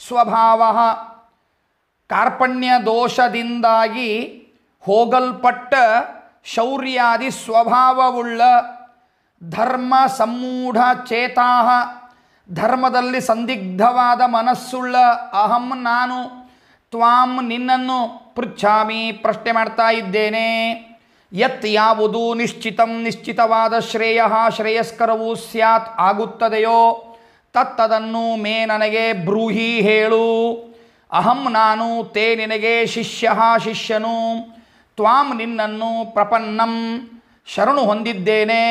ಸ್ವಭಾವ ಕಾರ್ಪಣ್ಯ ದೋಷದಿಂದಾಗಿ ಹೋಗಲ್ಪಟ್ಟ ಶೌರ್ಯಾದಿ ಸ್ವಭಾವವುಳ್ಳ ಧರ್ಮ ಚೇತಾಹ ಧರ್ಮದಲ್ಲಿ ಸಂದಿಗ್ಧವಾದ ಮನಸ್ಸುಳ್ಳ ಅಹಂ ನಾನು ತ್ವಾಂ ನಿನ್ನನ್ನು ಪೃಚ್ಛಾಮಿ ಪ್ರಶ್ನೆ ಮಾಡ್ತಾ ಇದ್ದೇನೆ ಯತ್ ಯಾವುದು ನಿಶ್ಚಿತಂ ನಿಶ್ಚಿತವಾದ ಶ್ರೇಯ ಶ್ರೇಯಸ್ಕರವೂ ಸ್ಯಾತ್ ಆಗುತ್ತದೆಯೋ ತತ್ತದನ್ನು ಮೇ ನನಗೆ ಬ್ರೂಹಿ ಹೇಳು ಅಹಂ ನಾನು ತೇ ನಿನಗೆ ಶಿಷ್ಯ ಶಿಷ್ಯನು ತ್ವಾಂ ನಿನ್ನನ್ನು ಪ್ರಪನ್ನಂ ಶರಣು ಹೊಂದಿದ್ದೇನೆ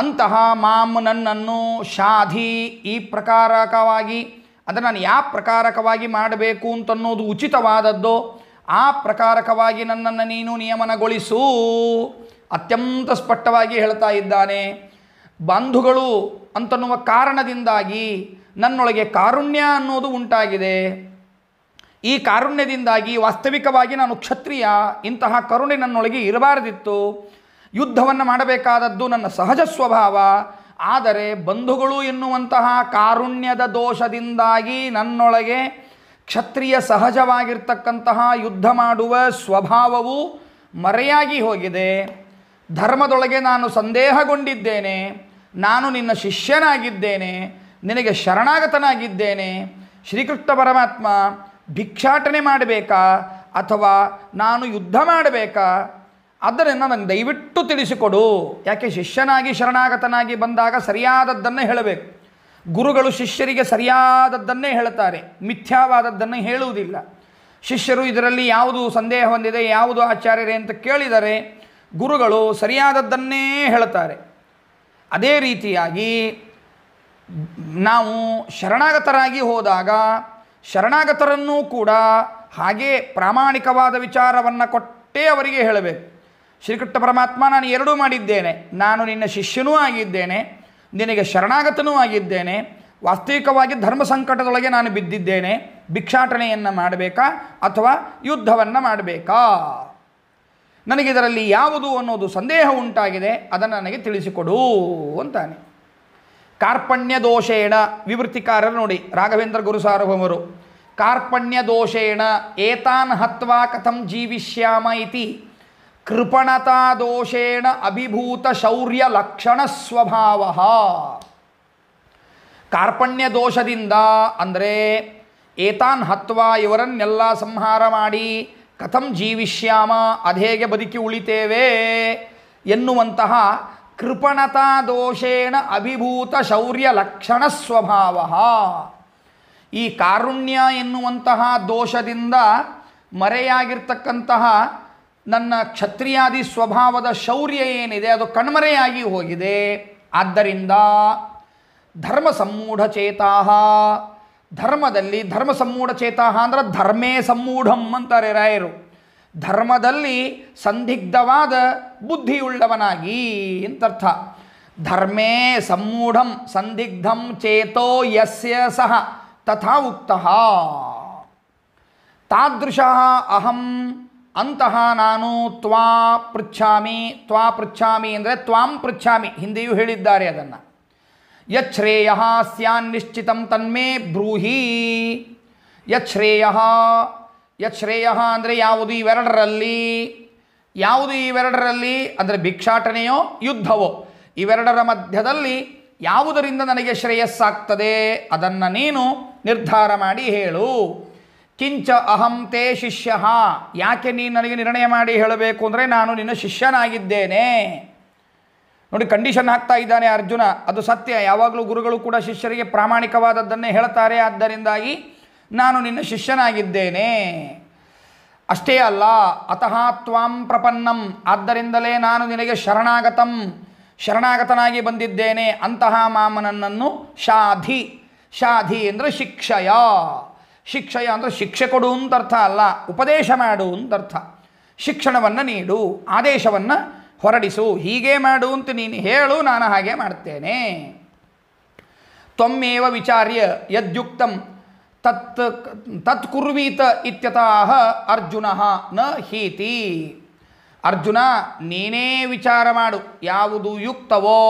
ಅಂತಹ ಮಾಮ್ ನನ್ನನ್ನು ಶಾಧಿ ಈ ಪ್ರಕಾರಕವಾಗಿ ಅದನ್ನು ನಾನು ಯಾವ ಪ್ರಕಾರಕವಾಗಿ ಮಾಡಬೇಕು ಅಂತನ್ನೋದು ಉಚಿತವಾದದ್ದು ಆ ಪ್ರಕಾರಕವಾಗಿ ನನ್ನನ್ನು ನೀನು ನಿಯಮನಗೊಳಿಸು ಅತ್ಯಂತ ಸ್ಪಷ್ಟವಾಗಿ ಹೇಳ್ತಾ ಇದ್ದಾನೆ ಬಂಧುಗಳು ಅಂತನ್ನುವ ಕಾರಣದಿಂದಾಗಿ ನನ್ನೊಳಗೆ ಕಾರುಣ್ಯ ಅನ್ನೋದು ಉಂಟಾಗಿದೆ ಈ ಕಾರುಣ್ಯದಿಂದಾಗಿ ವಾಸ್ತವಿಕವಾಗಿ ನಾನು ಕ್ಷತ್ರಿಯ ಇಂತಹ ಕರುಣೆ ನನ್ನೊಳಗೆ ಇರಬಾರದಿತ್ತು ಯುದ್ಧವನ್ನು ಮಾಡಬೇಕಾದದ್ದು ನನ್ನ ಸಹಜ ಸ್ವಭಾವ ಆದರೆ ಬಂಧುಗಳು ಎನ್ನುವಂತಹ ಕಾರುಣ್ಯದ ದೋಷದಿಂದಾಗಿ ನನ್ನೊಳಗೆ ಕ್ಷತ್ರಿಯ ಸಹಜವಾಗಿರ್ತಕ್ಕಂತಹ ಯುದ್ಧ ಮಾಡುವ ಸ್ವಭಾವವು ಮರೆಯಾಗಿ ಹೋಗಿದೆ ಧರ್ಮದೊಳಗೆ ನಾನು ಸಂದೇಹಗೊಂಡಿದ್ದೇನೆ ನಾನು ನಿನ್ನ ಶಿಷ್ಯನಾಗಿದ್ದೇನೆ ನಿನಗೆ ಶರಣಾಗತನಾಗಿದ್ದೇನೆ ಶ್ರೀಕೃಷ್ಣ ಪರಮಾತ್ಮ ಭಿಕ್ಷಾಟನೆ ಮಾಡಬೇಕಾ ಅಥವಾ ನಾನು ಯುದ್ಧ ಮಾಡಬೇಕಾ ಆದ್ದರಿಂದ ನನಗೆ ದಯವಿಟ್ಟು ತಿಳಿಸಿಕೊಡು ಯಾಕೆ ಶಿಷ್ಯನಾಗಿ ಶರಣಾಗತನಾಗಿ ಬಂದಾಗ ಸರಿಯಾದದ್ದನ್ನೇ ಹೇಳಬೇಕು ಗುರುಗಳು ಶಿಷ್ಯರಿಗೆ ಸರಿಯಾದದ್ದನ್ನೇ ಹೇಳುತ್ತಾರೆ ಮಿಥ್ಯಾವಾದದ್ದನ್ನೇ ಹೇಳುವುದಿಲ್ಲ ಶಿಷ್ಯರು ಇದರಲ್ಲಿ ಯಾವುದು ಸಂದೇಹ ಹೊಂದಿದೆ ಯಾವುದು ಆಚಾರ್ಯರೇ ಅಂತ ಕೇಳಿದರೆ ಗುರುಗಳು ಸರಿಯಾದದ್ದನ್ನೇ ಹೇಳುತ್ತಾರೆ ಅದೇ ರೀತಿಯಾಗಿ ನಾವು ಶರಣಾಗತರಾಗಿ ಹೋದಾಗ ಶರಣಾಗತರನ್ನೂ ಕೂಡ ಹಾಗೇ ಪ್ರಾಮಾಣಿಕವಾದ ವಿಚಾರವನ್ನು ಕೊಟ್ಟೇ ಅವರಿಗೆ ಹೇಳಬೇಕು ಶ್ರೀಕೃಷ್ಣ ಪರಮಾತ್ಮ ನಾನು ಎರಡೂ ಮಾಡಿದ್ದೇನೆ ನಾನು ನಿನ್ನ ಶಿಷ್ಯನೂ ಆಗಿದ್ದೇನೆ ನಿನಗೆ ಶರಣಾಗತನೂ ಆಗಿದ್ದೇನೆ ವಾಸ್ತವಿಕವಾಗಿ ಧರ್ಮ ಸಂಕಟದೊಳಗೆ ನಾನು ಬಿದ್ದಿದ್ದೇನೆ ಭಿಕ್ಷಾಟನೆಯನ್ನು ಮಾಡಬೇಕಾ ಅಥವಾ ಯುದ್ಧವನ್ನು ಮಾಡಬೇಕಾ ನನಗೆ ಇದರಲ್ಲಿ ಯಾವುದು ಅನ್ನೋದು ಸಂದೇಹ ಉಂಟಾಗಿದೆ ಅದನ್ನು ನನಗೆ ತಿಳಿಸಿಕೊಡು ಅಂತಾನೆ ಕಾರ್ಪಣ್ಯ ದೋಷೇಣ ವಿವೃತ್ತಿಕಾರರು ನೋಡಿ ರಾಘವೇಂದ್ರ ಗುರು ಸಾರ್ವಭೌಮರು ಕಾರ್ಪಣ್ಯ ದೋಷೇಣ ಏತಾನ್ ಹತ್ವಾ ಕಥಂ ಜೀವಿಷ್ಯಾಮ ಇತಿ ಕೃಪಣತಾ ದೋಷೇಣ ಅಭಿಭೂತ ಶೌರ್ಯ ಲಕ್ಷಣ ಸ್ವಭಾವ ಕಾರ್ಪಣ್ಯ ದೋಷದಿಂದ ಅಂದರೆ ಏತಾನ್ ಹತ್ವ ಇವರನ್ನೆಲ್ಲ ಸಂಹಾರ ಮಾಡಿ ಕಥಂ ಜೀವಿಷ್ಯಾಮ ಅದೇಗೆ ಬದುಕಿ ಉಳಿತೇವೆ ಎನ್ನುವಂತಹ ಕೃಪಣತಾ ದೋಷೇಣ ಅಭಿಭೂತ ಶೌರ್ಯ ಲಕ್ಷಣ ಸ್ವಭಾವ ಈ ಕಾರುಣ್ಯ ಎನ್ನುವಂತಹ ದೋಷದಿಂದ ಮರೆಯಾಗಿರ್ತಕ್ಕಂತಹ ನನ್ನ ಕ್ಷತ್ರಿಯಾದಿ ಸ್ವಭಾವದ ಶೌರ್ಯ ಏನಿದೆ ಅದು ಕಣ್ಮರೆಯಾಗಿ ಹೋಗಿದೆ ಆದ್ದರಿಂದ ಧರ್ಮ ಸಮ್ಮೂಢಚೇತಾ ಧರ್ಮದಲ್ಲಿ ಧರ್ಮ ಸಮ್ಮೂಢಚೇತಾ ಅಂದರೆ ಧರ್ಮೇ ಸಮ್ಮೂಢಂ ಅಂತಾರೆ ರಾಯರು ಧರ್ಮದಲ್ಲಿ ಸಂದಿಗ್ಧವಾದ ಬುದ್ಧಿಯುಳ್ಳವನಾಗಿ ಅಂತರ್ಥ ಧರ್ಮೇ ಸಮ್ಮೂಢಂ ಸಂದಿಗ್ಧಂ ಚೇತೋ ಯಸ್ಯ ಸಹ ತಥಾ ಉಕ್ತಃ ತಾದೃಶಃ ಅಹಂ ಅಂತಹ ನಾನು ತ್ವಾ ಪೃಚ್ಛಾಮಿ ತ್ವಾ ಪೃಚ್ಛಾಮಿ ಅಂದರೆ ತ್ವಾಂ ಪೃಚ್ಛಾಮಿ ಹಿಂದೆಯೂ ಹೇಳಿದ್ದಾರೆ ಅದನ್ನು ಯಶ್ರೇಯ ಸ್ಯಾನ್ ನಿಶ್ಚಿತಂ ತನ್ಮೇ ಬ್ರೂಹಿ ಯಶ್ರೇಯ ಯಶ್ರೇಯ ಅಂದರೆ ಯಾವುದು ಇವೆರಡರಲ್ಲಿ ಯಾವುದು ಇವೆರಡರಲ್ಲಿ ಅಂದರೆ ಭಿಕ್ಷಾಟನೆಯೋ ಯುದ್ಧವೋ ಇವೆರಡರ ಮಧ್ಯದಲ್ಲಿ ಯಾವುದರಿಂದ ನನಗೆ ಶ್ರೇಯಸ್ಸಾಗ್ತದೆ ಅದನ್ನು ನೀನು ನಿರ್ಧಾರ ಮಾಡಿ ಹೇಳು ಕಿಂಚ ಅಹಂ ತೇ ಶಿಷ್ಯ ಯಾಕೆ ನೀನು ನನಗೆ ನಿರ್ಣಯ ಮಾಡಿ ಹೇಳಬೇಕು ಅಂದರೆ ನಾನು ನಿನ್ನ ಶಿಷ್ಯನಾಗಿದ್ದೇನೆ ನೋಡಿ ಕಂಡೀಷನ್ ಹಾಕ್ತಾ ಇದ್ದಾನೆ ಅರ್ಜುನ ಅದು ಸತ್ಯ ಯಾವಾಗಲೂ ಗುರುಗಳು ಕೂಡ ಶಿಷ್ಯರಿಗೆ ಪ್ರಾಮಾಣಿಕವಾದದ್ದನ್ನೇ ಹೇಳ್ತಾರೆ ಆದ್ದರಿಂದಾಗಿ ನಾನು ನಿನ್ನ ಶಿಷ್ಯನಾಗಿದ್ದೇನೆ ಅಷ್ಟೇ ಅಲ್ಲ ಅತಃ ತ್ವಾಂ ಪ್ರಪನ್ನಂ ಆದ್ದರಿಂದಲೇ ನಾನು ನಿನಗೆ ಶರಣಾಗತಂ ಶರಣಾಗತನಾಗಿ ಬಂದಿದ್ದೇನೆ ಅಂತಹ ಮಾಮನನ್ನನ್ನು ಶಾಧಿ ಶಾಧಿ ಅಂದರೆ ಶಿಕ್ಷಯ ಶಿಕ್ಷಯ ಅಂದರೆ ಶಿಕ್ಷೆ ಕೊಡು ಅಂತ ಅರ್ಥ ಅಲ್ಲ ಉಪದೇಶ ಮಾಡು ಅಂತ ಅರ್ಥ ಶಿಕ್ಷಣವನ್ನು ನೀಡು ಆದೇಶವನ್ನು ಹೊರಡಿಸು ಹೀಗೆ ಮಾಡು ಅಂತ ನೀನು ಹೇಳು ನಾನು ಹಾಗೆ ಮಾಡ್ತೇನೆ ತ್ವಮೇವ ವಿಚಾರ್ಯ ಯದ್ಯುಕ್ತಂ ತತ್ ತತ್ ಕುರ್ವೀತ ಇತ್ಯತಃ ಅರ್ಜುನ ನ ಹೀತಿ ಅರ್ಜುನ ನೀನೇ ವಿಚಾರ ಮಾಡು ಯಾವುದು ಯುಕ್ತವೋ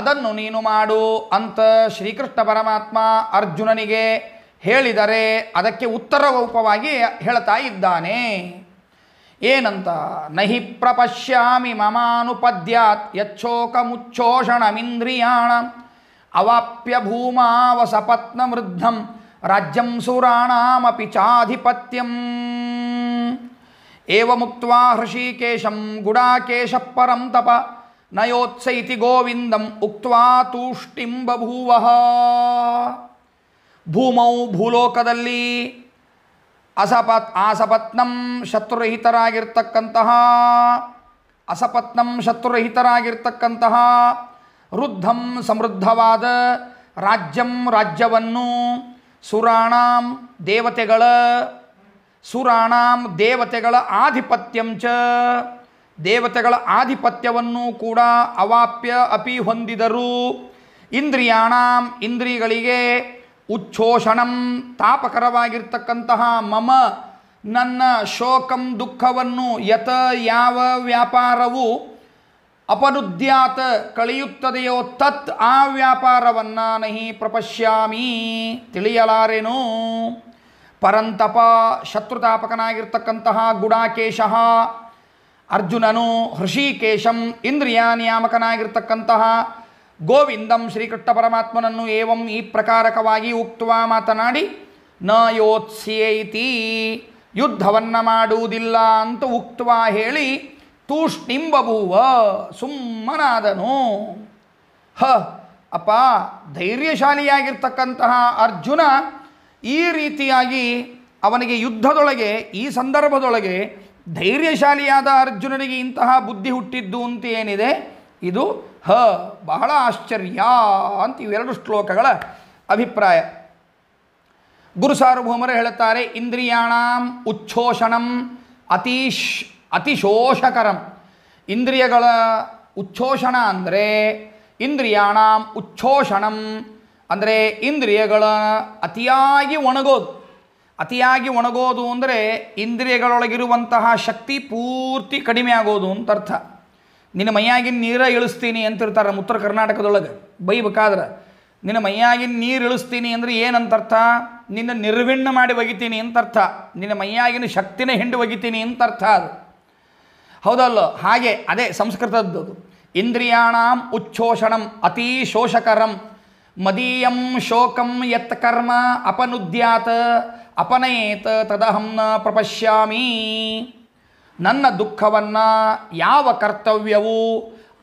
ಅದನ್ನು ನೀನು ಮಾಡು ಅಂತ ಶ್ರೀಕೃಷ್ಣ ಪರಮಾತ್ಮ ಅರ್ಜುನನಿಗೆ ಹೇಳಿದರೆ ಅದಕ್ಕೆ ಉತ್ತರ ರೂಪವಾಗಿ ಹೇಳ್ತಾ ಇದ್ದಾನೆ ಏನಂತ ನಹಿ ಪ್ರಪಶ್ಯಾಮಿ ಮಮಾನುಪದ್ಯಾತ್ ಯಚ್ಛೋಕ ಮುಚ್ಛೋಷಣಮಿಂದ್ರಿಯಾಣ ಅವಾಪ್ಯ ಭೂಮಾವಸಪತ್ನ ವೃದ್ಧಂ ರಾಜ್ಯಂ ಸುರಾಣಾಮಪಿ ಚಾಧಿಪತ್ಯಂ ಏವ ಮುಕ್ತ ಹೃಷಿಕೇಶಂ ಗುಡಾಕೇಶ ಪರಂ ತಪ ನಯೋತ್ಸೈತಿ ಗೋವಿಂದಂ ಉಕ್ವಾ ತೂಷ್ಟಿಂ ಭೂಮೌ ಭೂಲೋಕದಲ್ಲಿ ಅಸಪತ್ ಆಸಪತ್ನಂ ಶತ್ರುರಹಿತರಾಗಿರ್ತಕ್ಕಂತಹ ಅಸಪತ್ನಂ ಶತ್ರುರಹಿತರಾಗಿರ್ತಕ್ಕಂತಹ ವೃದ್ಧಂ ಸಮೃದ್ಧವಾದ ರಾಜ್ಯಂ ರಾಜ್ಯವನ್ನು ಸುರಾಣ ದೇವತೆಗಳ ಸುರಾಣ ದೇವತೆಗಳ ಆಧಿಪತ್ಯಂಚ ದೇವತೆಗಳ ಆಧಿಪತ್ಯವನ್ನು ಕೂಡ ಅವಾಪ್ಯ ಅಪಿ ಹೊಂದಿದರು ಇಂದ್ರಿಯಾಣಾಂ ಇಂದ್ರಿಗಳಿಗೆ ಉಚ್ಛೋಷಣಂ ತಾಪಕರವಾಗಿರ್ತಕ್ಕಂತಹ ಮಮ ನನ್ನ ಶೋಕಂ ದುಃಖವನ್ನು ಯತ ಯಾವ ವ್ಯಾಪಾರವು ಅಪನುದ್ಯಾತ ಕಳೆಯುತ್ತದೆಯೋ ತತ್ ಆ ವ್ಯಾಪಾರವನ್ನು ನಹಿ ಪ್ರಪಶ್ಯಾಮಿ ತಿಳಿಯಲಾರೆನು ಪರಂತಪ ಶತ್ರುತಾಪಕನಾಗಿರ್ತಕ್ಕಂತಹ ಗುಡಾಕೇಶ ಅರ್ಜುನನು ಹೃಷಿಕೇಶಂ ಇಂದ್ರಿಯ ನಿಯಾಮಕನಾಗಿರ್ತಕ್ಕಂತಹ ಗೋವಿಂದಂ ಶ್ರೀಕೃಷ್ಣ ಪರಮಾತ್ಮನನ್ನು ಏವಂ ಈ ಪ್ರಕಾರಕವಾಗಿ ಉಕ್ತವಾ ಮಾತನಾಡಿ ನ ಯೋತ್ಸ್ಯೇತಿ ಯುದ್ಧವನ್ನು ಮಾಡುವುದಿಲ್ಲ ಅಂತ ಉಕ್ತವಾ ಹೇಳಿ ತೂಷ್ಣಿಂಬಭೂವ ಸುಮ್ಮನಾದನು ಹ ಅಪ್ಪ ಧೈರ್ಯಶಾಲಿಯಾಗಿರ್ತಕ್ಕಂತಹ ಅರ್ಜುನ ಈ ರೀತಿಯಾಗಿ ಅವನಿಗೆ ಯುದ್ಧದೊಳಗೆ ಈ ಸಂದರ್ಭದೊಳಗೆ ಧೈರ್ಯಶಾಲಿಯಾದ ಅರ್ಜುನನಿಗೆ ಇಂತಹ ಬುದ್ಧಿ ಹುಟ್ಟಿದ್ದು ಅಂತ ಏನಿದೆ ಇದು ಹ ಬಹಳ ಆಶ್ಚರ್ಯ ಅಂತ ಇವೆರಡು ಶ್ಲೋಕಗಳ ಅಭಿಪ್ರಾಯ ಗುರು ಸಾರ್ವಭೌಮರು ಹೇಳುತ್ತಾರೆ ಇಂದ್ರಿಯಾಣ ಉಚ್ಛೋಷಣಂ ಅತೀಶ್ ಅತಿಶೋಷಕರಂ ಇಂದ್ರಿಯಗಳ ಉಚ್ಛೋಷಣ ಅಂದರೆ ಇಂದ್ರಿಯಾಣ ಉಚ್ಛೋಷಣಂ ಅಂದರೆ ಇಂದ್ರಿಯಗಳ ಅತಿಯಾಗಿ ಒಣಗೋದು ಅತಿಯಾಗಿ ಒಣಗೋದು ಅಂದರೆ ಇಂದ್ರಿಯಗಳೊಳಗಿರುವಂತಹ ಶಕ್ತಿ ಪೂರ್ತಿ ಕಡಿಮೆ ಆಗೋದು ಅಂತ ಅರ್ಥ ನಿನ್ನ ಮೈಯಾಗಿನ ನೀರ ಇಳಿಸ್ತೀನಿ ಅಂತಿರ್ತಾರೆ ನಮ್ಮ ಉತ್ತರ ಕರ್ನಾಟಕದೊಳಗೆ ಬೈಬೇಕಾದ್ರೆ ನಿನ್ನ ಮೈಯಾಗಿನ ನೀರು ಇಳಿಸ್ತೀನಿ ಅಂದರೆ ಏನಂತರ್ಥ ನಿನ್ನ ನಿರ್ವಿಣ್ಣ ಮಾಡಿ ಒಗಿತೀನಿ ಅಂತರ್ಥ ನಿನ್ನ ಮೈಯಾಗಿನ ಶಕ್ತಿನ ಹಿಂಡು ಒಗಿತೀನಿ ಅಂತರ್ಥ ಅದು ಹೌದಲ್ಲ ಹಾಗೆ ಅದೇ ಸಂಸ್ಕೃತದ್ದು ಇಂದ್ರಿಯಾಣಾಂ ಉಚ್ಛೋಷಣಂ ಅತೀ ಶೋಷಕರಂ ಮದೀಯಂ ಶೋಕಂ ಯತ್ ಕರ್ಮ ಅಪನುದ್ಯಾತ್ ಅಪನಯೇತ ತದಹಂ ನ ಪ್ರಪಶ್ಯಾಮಿ ನನ್ನ ದುಃಖವನ್ನು ಯಾವ ಕರ್ತವ್ಯವು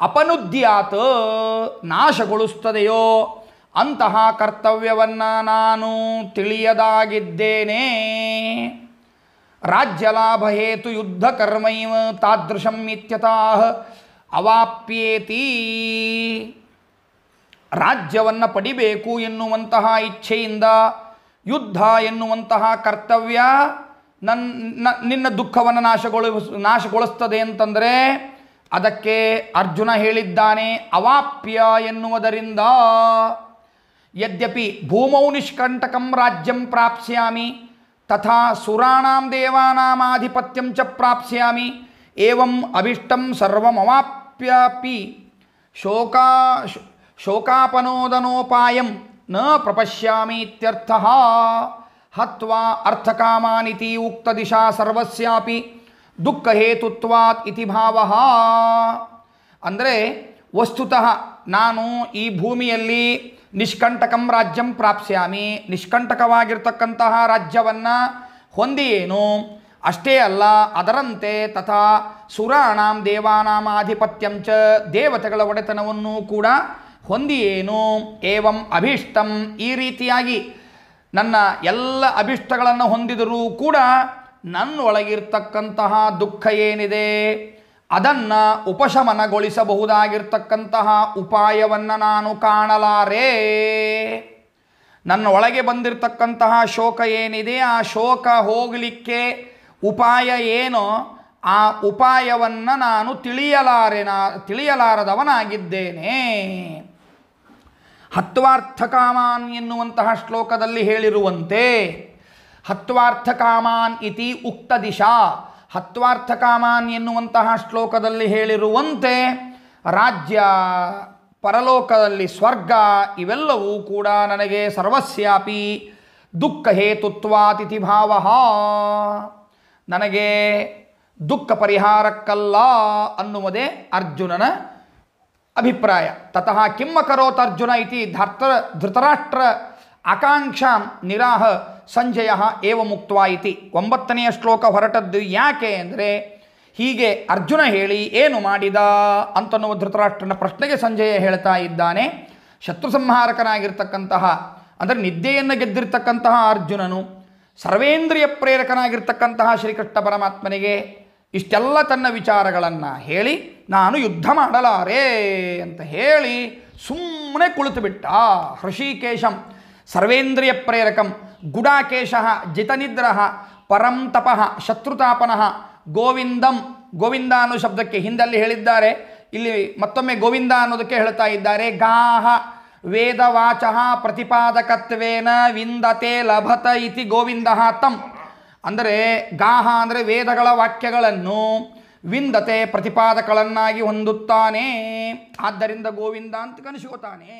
ಅಪನುದ್ಯಾತ ನಾಶಗೊಳಿಸ್ತದೆಯೋ ಅಂತಹ ಕರ್ತವ್ಯವನ್ನು ನಾನು ತಿಳಿಯದಾಗಿದ್ದೇನೆ ರಾಜ್ಯಲಾಭ ಹೇತು ಯುದ್ಧ ಕರ್ಮೈವ ತಾದೃಶಂ ಇತ್ಯತಃ ಅವಾಪ್ಯೇತಿ ರಾಜ್ಯವನ್ನು ಪಡಿಬೇಕು ಎನ್ನುವಂತಹ ಇಚ್ಛೆಯಿಂದ ಯುದ್ಧ ಎನ್ನುವಂತಹ ಕರ್ತವ್ಯ ನನ್ನ ನಿನ್ನ ದುಃಖವನ್ನು ನಾಶಗೊಳಿ ನಾಶಗೊಳಿಸ್ತದೆ ಅಂತಂದರೆ ಅದಕ್ಕೆ ಅರ್ಜುನ ಹೇಳಿದ್ದಾನೆ ಅವಾಪ್ಯ ಎನ್ನುವುದರಿಂದ ಯದ್ಯಪಿ ಭೂಮೌ ನಿಷ್ಕಂಟಕಂ ರಾಜ್ಯಂ ಪ್ರಾಪ್ಸ್ಯಾಮಿ ತಥಾ ಸುರಾಣಾಂ ದೇವಾನಾಮಾಧಿಪತ್ಯಂ ಚ ಪ್ರಾಪ್ಸ್ಯಾಮಿ ಏವಂ ಅಭಿಷ್ಟಂ ಸರ್ವಮವಾಪ್ಯಾಪಿ ಶೋಕಾ ಶೋಕಾಪನೋದನೋಪಾಯಂ ನ ಪ್ರಪಶ್ಯಾಮಿ ಇತ್ಯರ್ಥಃ ಹತ್ವಾ ಅರ್ಥಕಾಮಾನಿತಿ ಉಕ್ತ ದಿಶಾ ಸರ್ವಸ್ಯಾಪಿ ದುಃಖ ಹೇತುತ್ವಾತ್ ಇತಿ ಭಾವ ಅಂದರೆ ವಸ್ತುತಃ ನಾನು ಈ ಭೂಮಿಯಲ್ಲಿ ನಿಷ್ಕಂಟಕಂ ರಾಜ್ಯಂ ಪ್ರಾಪ್ಸ್ಯಾಮಿ ನಿಷ್ಕಂಟಕವಾಗಿರ್ತಕ್ಕಂತಹ ರಾಜ್ಯವನ್ನು ಹೊಂದಿಯೇನು ಅಷ್ಟೇ ಅಲ್ಲ ಅದರಂತೆ ತಥಾ ಸುರಾಣಾಂ ದೇವಾನಾಂ ಆಧಿಪತ್ಯಂಚ ದೇವತೆಗಳ ಒಡೆತನವನ್ನು ಕೂಡ ಹೊಂದಿಯೇನು ಏವಂ ಅಭೀಷ್ಟಂ ಈ ರೀತಿಯಾಗಿ ನನ್ನ ಎಲ್ಲ ಅಭಿಷ್ಟಗಳನ್ನು ಹೊಂದಿದರೂ ಕೂಡ ನನ್ನೊಳಗಿರ್ತಕ್ಕಂತಹ ದುಃಖ ಏನಿದೆ ಅದನ್ನು ಉಪಶಮನಗೊಳಿಸಬಹುದಾಗಿರ್ತಕ್ಕಂತಹ ಉಪಾಯವನ್ನು ನಾನು ಕಾಣಲಾರೆ ನನ್ನ ಒಳಗೆ ಬಂದಿರತಕ್ಕಂತಹ ಶೋಕ ಏನಿದೆ ಆ ಶೋಕ ಹೋಗಲಿಕ್ಕೆ ಉಪಾಯ ಏನೋ ಆ ಉಪಾಯವನ್ನು ನಾನು ತಿಳಿಯಲಾರೆ ತಿಳಿಯಲಾರದವನಾಗಿದ್ದೇನೆ ಹತ್ವಾರ್ಥಕಾಮಾನ್ ಎನ್ನುವಂತಹ ಶ್ಲೋಕದಲ್ಲಿ ಹೇಳಿರುವಂತೆ ಹತ್ವಾರ್ಥಕಾಮಾನ್ ಇತಿ ಉಕ್ತ ದಿಶಾ ಹತ್ವಾರ್ಥಕಾಮಾನ್ ಎನ್ನುವಂತಹ ಶ್ಲೋಕದಲ್ಲಿ ಹೇಳಿರುವಂತೆ ರಾಜ್ಯ ಪರಲೋಕದಲ್ಲಿ ಸ್ವರ್ಗ ಇವೆಲ್ಲವೂ ಕೂಡ ನನಗೆ ಸರ್ವಸ್ಯಾಪಿ ದುಃಖ ಹೇತುತ್ವಾತಿಥಿ ಭಾವ ನನಗೆ ದುಃಖ ಪರಿಹಾರಕ್ಕಲ್ಲ ಅನ್ನುವುದೇ ಅರ್ಜುನನ ಅಭಿಪ್ರಾಯ ತತಃ ಕಿಮ್ಮ ಅರ್ಜುನ ಇತಿ ಧರ್ತ ಧೃತರಾಷ್ಟ್ರ ಆಕಾಂಕ್ಷಾಂ ನಿರಾಹ ಸಂಜಯ ಏವ ಮುಕ್ತ ಇತಿ ಒಂಬತ್ತನೆಯ ಶ್ಲೋಕ ಹೊರಟದ್ದು ಯಾಕೆ ಅಂದರೆ ಹೀಗೆ ಅರ್ಜುನ ಹೇಳಿ ಏನು ಮಾಡಿದ ಅಂತನ್ನುವ ಧೃತರಾಷ್ಟ್ರನ ಪ್ರಶ್ನೆಗೆ ಸಂಜಯ ಹೇಳ್ತಾ ಇದ್ದಾನೆ ಶತ್ರು ಸಂಹಾರಕನಾಗಿರ್ತಕ್ಕಂತಹ ಅಂದರೆ ನಿದ್ದೆಯನ್ನು ಗೆದ್ದಿರ್ತಕ್ಕಂತಹ ಅರ್ಜುನನು ಸರ್ವೇಂದ್ರಿಯ ಪ್ರೇರಕನಾಗಿರ್ತಕ್ಕಂತಹ ಶ್ರೀಕೃಷ್ಣ ಪರಮಾತ್ಮನಿಗೆ ಇಷ್ಟೆಲ್ಲ ತನ್ನ ವಿಚಾರಗಳನ್ನು ಹೇಳಿ ನಾನು ಯುದ್ಧ ಮಾಡಲಾರೆ ಅಂತ ಹೇಳಿ ಸುಮ್ಮನೆ ಕುಳಿತುಬಿಟ್ಟ ಹೃಷಿಕೇಶಂ ಸರ್ವೇಂದ್ರಿಯ ಪ್ರೇರಕಂ ಗುಡಾಕೇಶ ಜಿತನಿದ್ರ ಪರಂ ತಪಃ ಶತ್ರುತಾಪನಃ ಗೋವಿಂದಂ ಗೋವಿಂದ ಅನ್ನೋ ಶಬ್ದಕ್ಕೆ ಹಿಂದಲ್ಲಿ ಹೇಳಿದ್ದಾರೆ ಇಲ್ಲಿ ಮತ್ತೊಮ್ಮೆ ಗೋವಿಂದ ಅನ್ನೋದಕ್ಕೆ ಹೇಳ್ತಾ ಇದ್ದಾರೆ ಗಾಹ ವೇದವಾಚ ಪ್ರತಿಪಾದಕತ್ವೇನ ವಿಂದತೆ ಲಭತ ಇತಿ ಗೋವಿಂದ ತಂ ಅಂದರೆ ಗಾಹ ಅಂದರೆ ವೇದಗಳ ವಾಕ್ಯಗಳನ್ನು ವಿಂದತೆ ಪ್ರತಿಪಾದಕಳನ್ನಾಗಿ ಹೊಂದುತ್ತಾನೆ ಆದ್ದರಿಂದ ಗೋವಿಂದ ಅಂತ ಕನಿಸ್ಕೋತಾನೆ